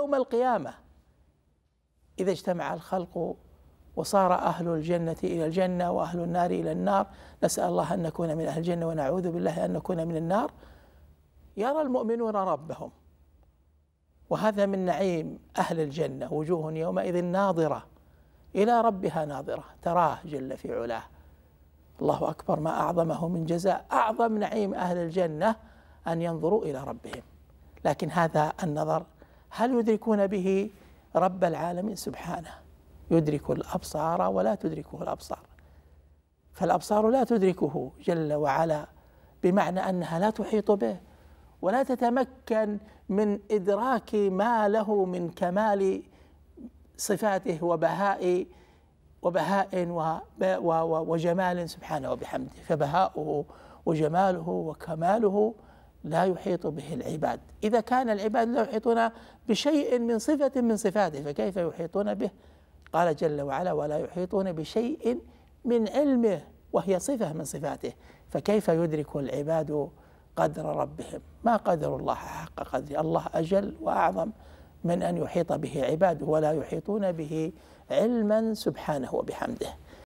يوم القيامه اذا اجتمع الخلق وصار اهل الجنه الى الجنه واهل النار الى النار نسال الله ان نكون من اهل الجنه ونعوذ بالله ان نكون من النار يرى المؤمنون ربهم وهذا من نعيم اهل الجنه وجوه يومئذ ناظره الى ربها ناظره تراه جل في علاه الله اكبر ما اعظمه من جزاء اعظم نعيم اهل الجنه ان ينظروا الى ربهم لكن هذا النظر هل يدركون به رب العالمين سبحانه يدرك الابصار ولا تدركه الابصار فالابصار لا تدركه جل وعلا بمعنى انها لا تحيط به ولا تتمكن من ادراك ما له من كمال صفاته وبهاء وبهاء وجمال سبحانه وبحمده فبهاؤه وجماله وكماله لا يحيط به العباد إذا كان العباد لا يحيطون بشيء من صفة من صفاته فكيف يحيطون به قال جل وعلا ولا يحيطون بشيء من علمه وهي صفة من صفاته فكيف يدرك العباد قدر ربهم ما قدر الله حق قدره الله أجل وأعظم من أن يحيط به عباده ولا يحيطون به علما سبحانه وبحمده